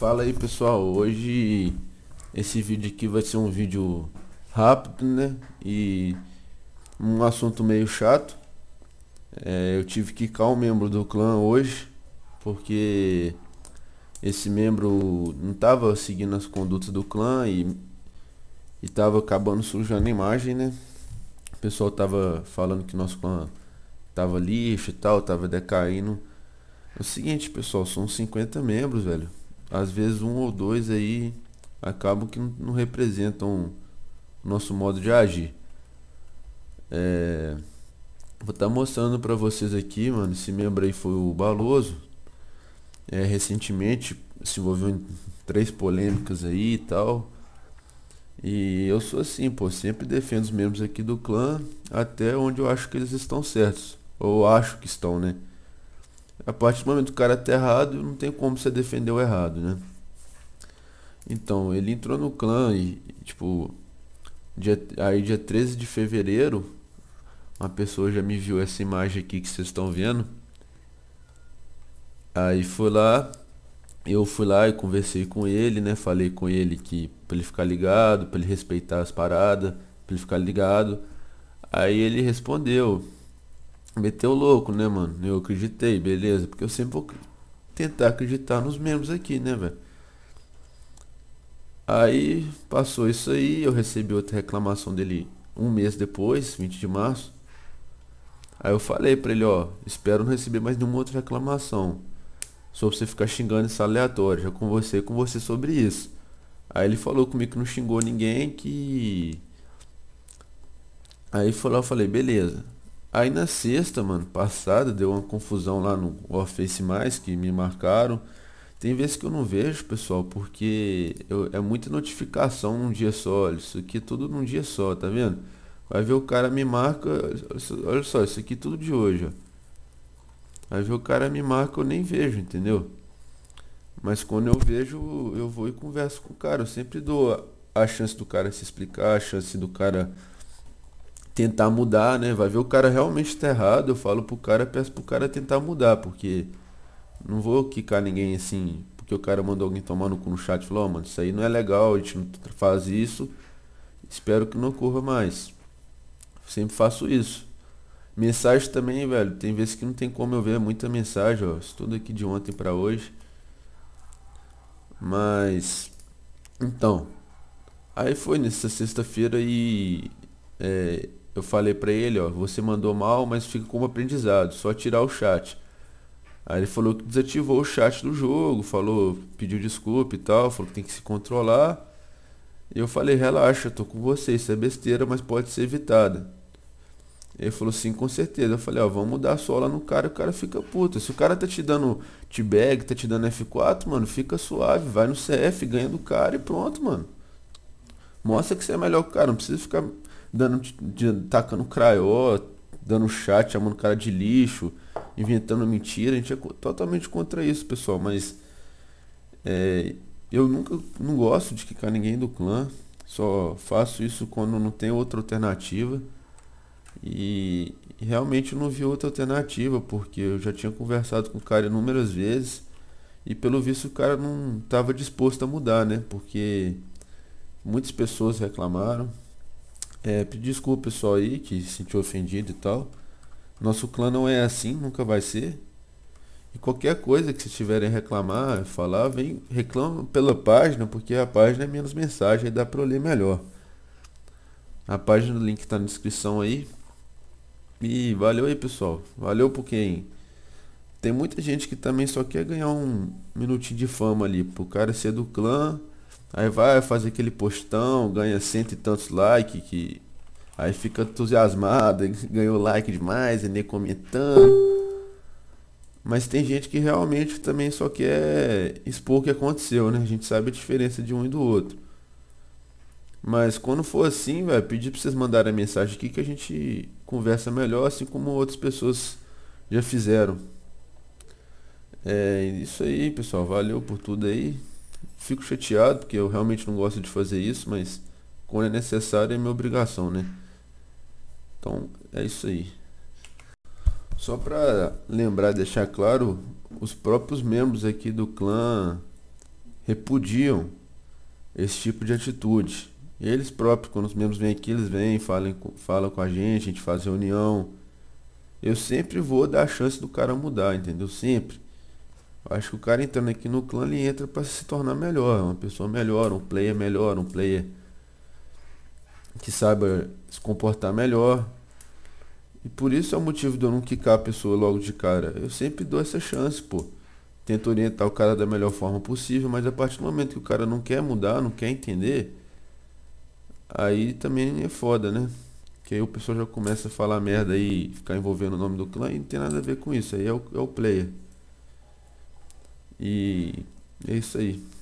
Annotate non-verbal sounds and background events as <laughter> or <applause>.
Fala aí pessoal, hoje esse vídeo aqui vai ser um vídeo rápido, né? E um assunto meio chato. É, eu tive que calar um membro do clã hoje, porque esse membro não estava seguindo as condutas do clã e, e tava acabando sujando a imagem, né? O pessoal tava falando que nosso clã tava lixo e tal, tava decaindo. É o seguinte, pessoal, são 50 membros, velho às vezes um ou dois aí acabam que não representam o nosso modo de agir. É, vou estar tá mostrando para vocês aqui, mano. Esse membro aí foi o Baloso. É, recentemente se envolveu em três polêmicas aí e tal. E eu sou assim, pô, sempre defendo os membros aqui do clã até onde eu acho que eles estão certos. Ou acho que estão, né? A partir do momento que o cara tá errado, não tem como você defender o errado, né? Então, ele entrou no clã e, tipo, dia, aí dia 13 de fevereiro, uma pessoa já me viu essa imagem aqui que vocês estão vendo. Aí foi lá, eu fui lá e conversei com ele, né? Falei com ele que pra ele ficar ligado, pra ele respeitar as paradas, pra ele ficar ligado. Aí ele respondeu, meteu louco, né, mano? Eu acreditei, beleza? Porque eu sempre vou tentar acreditar nos membros aqui, né, velho? Aí passou isso aí, eu recebi outra reclamação dele um mês depois, 20 de março. Aí eu falei pra ele, ó, espero não receber mais nenhuma outra reclamação. Sobre você ficar xingando isso aleatório, já conversei com você sobre isso. Aí ele falou comigo que não xingou ninguém, que... Aí foi lá, eu falei, beleza. Aí na sexta, mano, passada, deu uma confusão lá no Office Mais, que me marcaram. Tem vezes que eu não vejo, pessoal, porque eu, é muita notificação num dia só. Olha, isso aqui é tudo num dia só, tá vendo? Vai ver o cara me marca. Olha só, isso aqui é tudo de hoje, ó. Vai ver o cara me marca, eu nem vejo, entendeu? Mas quando eu vejo, eu vou e converso com o cara. Eu sempre dou a chance do cara se explicar, a chance do cara tentar mudar, né? Vai ver o cara realmente tá errado, eu falo pro cara, peço pro cara tentar mudar, porque não vou quicar ninguém assim, porque o cara mandou alguém tomar no cu no chat, falou, oh, mano, isso aí não é legal, a gente não faz isso, espero que não ocorra mais. Sempre faço isso. Mensagem também, velho, tem vezes que não tem como eu ver é muita mensagem, ó, Estudo tudo aqui de ontem para hoje. Mas, então, aí foi nessa sexta-feira e é, eu falei para ele, ó, você mandou mal, mas fica como aprendizado, só tirar o chat. Aí ele falou que desativou o chat do jogo, falou, pediu desculpa e tal, falou que tem que se controlar. E eu falei, relaxa, tô com você, isso é besteira, mas pode ser evitada. Ele falou, sim, com certeza. Eu falei, ó, vamos dar a sola no cara e o cara fica puto. Se o cara tá te dando T-bag, tá te dando F4, mano, fica suave, vai no CF, ganha do cara e pronto, mano. Mostra que você é melhor que o cara, não precisa ficar dando, de, tacando crayó, dando chat, chamando cara de lixo, inventando mentira. A gente é totalmente contra isso, pessoal. Mas é, eu nunca não gosto de quicar ninguém do clã. Só faço isso quando não tem outra alternativa. E realmente não vi outra alternativa, porque eu já tinha conversado com o cara inúmeras vezes. E pelo visto o cara não estava disposto a mudar, né? Porque muitas pessoas reclamaram, é, pedir desculpa pessoal aí que se sentiu ofendido e tal. Nosso clã não é assim, nunca vai ser. E qualquer coisa que vocês tiverem a reclamar, falar, vem, reclama pela página, porque a página é menos mensagem, aí dá para ler melhor. A página do link está na descrição aí. E valeu aí pessoal. Valeu por quem. Tem muita gente que também só quer ganhar um minutinho de fama ali. Pro cara ser do clã. Aí vai fazer aquele postão, ganha cento e tantos likes, que aí fica entusiasmado, <laughs> ganhou like demais, e nem comentando. Mas tem gente que realmente também só quer expor o que aconteceu, né? A gente sabe a diferença de um e do outro. Mas quando for assim, vai pedir para vocês mandarem a mensagem aqui que a gente conversa melhor, assim como outras pessoas já fizeram. É isso aí, pessoal. Valeu por tudo aí fico chateado, porque eu realmente não gosto de fazer isso, mas quando é necessário é minha obrigação, né? Então, é isso aí. Só para lembrar, deixar claro, os próprios membros aqui do clã repudiam esse tipo de atitude. Eles próprios, quando os membros vêm aqui, eles vêm, falam, falam com a gente, a gente faz reunião. Eu sempre vou dar a chance do cara mudar, entendeu? Sempre. Acho que o cara entrando aqui no clã, ele entra para se tornar melhor, uma pessoa melhor, um player melhor, um player que saiba se comportar melhor. E por isso é o motivo de eu não quicar a pessoa logo de cara. Eu sempre dou essa chance, pô. Tento orientar o cara da melhor forma possível, mas a partir do momento que o cara não quer mudar, não quer entender, aí também é foda, né? Que aí o pessoal já começa a falar merda e ficar envolvendo o nome do clã e não tem nada a ver com isso. Aí é o, é o player. E é isso aí.